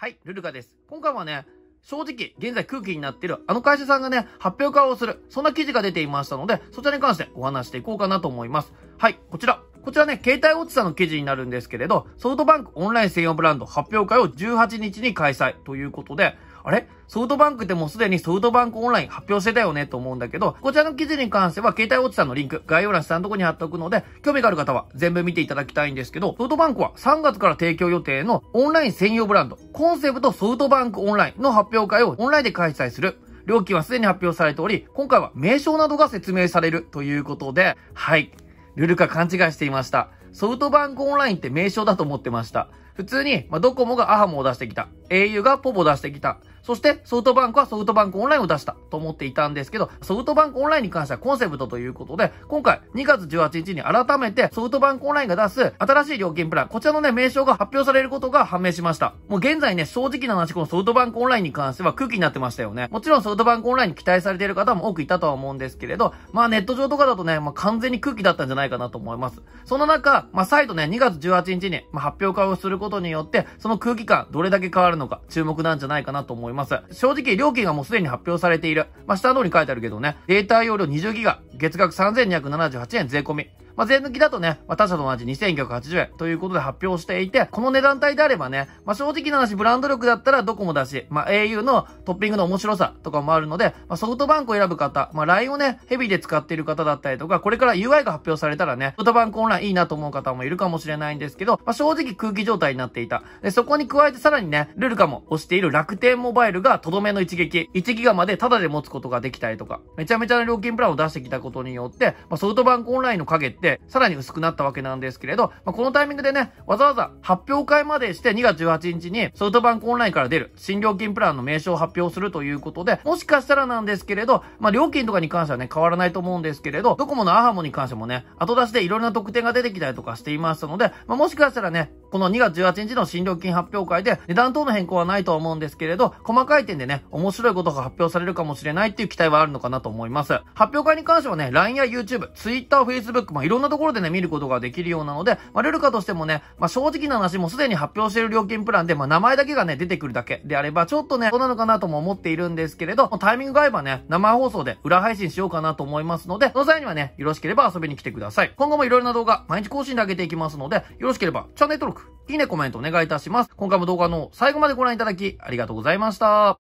はい、ルルカです。今回はね、正直、現在空気になってる、あの会社さんがね、発表会をする、そんな記事が出ていましたので、そちらに関してお話していこうかなと思います。はい、こちら。こちらね、携帯落ちさんの記事になるんですけれど、ソフトバンクオンライン専用ブランド発表会を18日に開催ということで、あれソフトバンクってもうすでにソフトバンクオンライン発表してたよねと思うんだけど、こちらの記事に関しては、携帯落ちさんのリンク、概要欄下のとこに貼っておくので、興味がある方は全部見ていただきたいんですけど、ソフトバンクは3月から提供予定のオンライン専用ブランド、コンセプトソフトバンクオンラインの発表会をオンラインで開催する。料金はすでに発表されており、今回は名称などが説明されるということで、はい。ルルカ勘違いしていました。ソフトバンクオンラインって名称だと思ってました。普通に、まあ、ドコモがアハモを出してきた。au がポポを出してきた。そして、ソフトバンクはソフトバンクオンラインを出したと思っていたんですけど、ソフトバンクオンラインに関してはコンセプトということで、今回2月18日に改めてソフトバンクオンラインが出す新しい料金プラン、こちらのね、名称が発表されることが判明しました。もう現在ね、正直な話、このソフトバンクオンラインに関しては空気になってましたよね。もちろんソフトバンクオンラインに期待されている方も多くいたとは思うんですけれど、まあネット上とかだとね、まあ完全に空気だったんじゃないかなと思います。その中、まあ再度ね、2月18日に、発表会をすることによって、その空気感どれだけ変わるのか注目なんじゃないかなと思います。います。正直、料金がもうすでに発表されている。まあ、下の方に書いてあるけどね、データ容量 20GB、月額3278円税込み。まあ、税抜きだとね、まあ、他社と同じ2980円ということで発表していて、この値段帯であればね、まあ、正直な話、ブランド力だったらドコモだし、まあ、au のトッピングの面白さとかもあるので、まあ、ソフトバンクを選ぶ方、まあ、LINE をね、ヘビーで使っている方だったりとか、これから UI が発表されたらね、ソフトバンクオンラインいいなと思う方もいるかもしれないんですけど、まあ、正直空気状態になっていた。で、そこに加えてさらにね、ルルカも推している楽天モババイルがとどめの一撃、1ギガまでタダで持つことができたりとか、めちゃめちゃな料金プランを出してきたことによって、まあ、ソフトバンクオンラインの影ってさらに薄くなったわけなんですけれど、まあ、このタイミングでね、わざわざ発表会までして2月18日にソフトバンクオンラインから出る新料金プランの名称を発表するということで、もしかしたらなんですけれど、まあ、料金とかに関してはね、変わらないと思うんですけれど、ドコモのアハモに関してもね、後出しでいろんな特典が出てきたりとかしていましたので、まあ、もしかしたらね、この2月18日の新料金発表会で値段等の変更はないとは思うんですけれど、細かい点でね、面白いことが発表されるかもしれないっていう期待はあるのかなと思います。発表会に関してはね、LINE や YouTube、Twitter、Facebook、まあいろんなところでね、見ることができるようなので、まあルルカとしてもね、まあ正直な話もすでに発表している料金プランで、まあ名前だけがね、出てくるだけであれば、ちょっとね、どうなのかなとも思っているんですけれど、タイミングが合えばね、生放送で裏配信しようかなと思いますので、その際にはね、よろしければ遊びに来てください。今後もいろいろな動画、毎日更新で上げていきますので、よろしければチャンネル登録、いいね、コメントお願いいたします。今回も動画の最後までご覧いただき、ありがとうございました。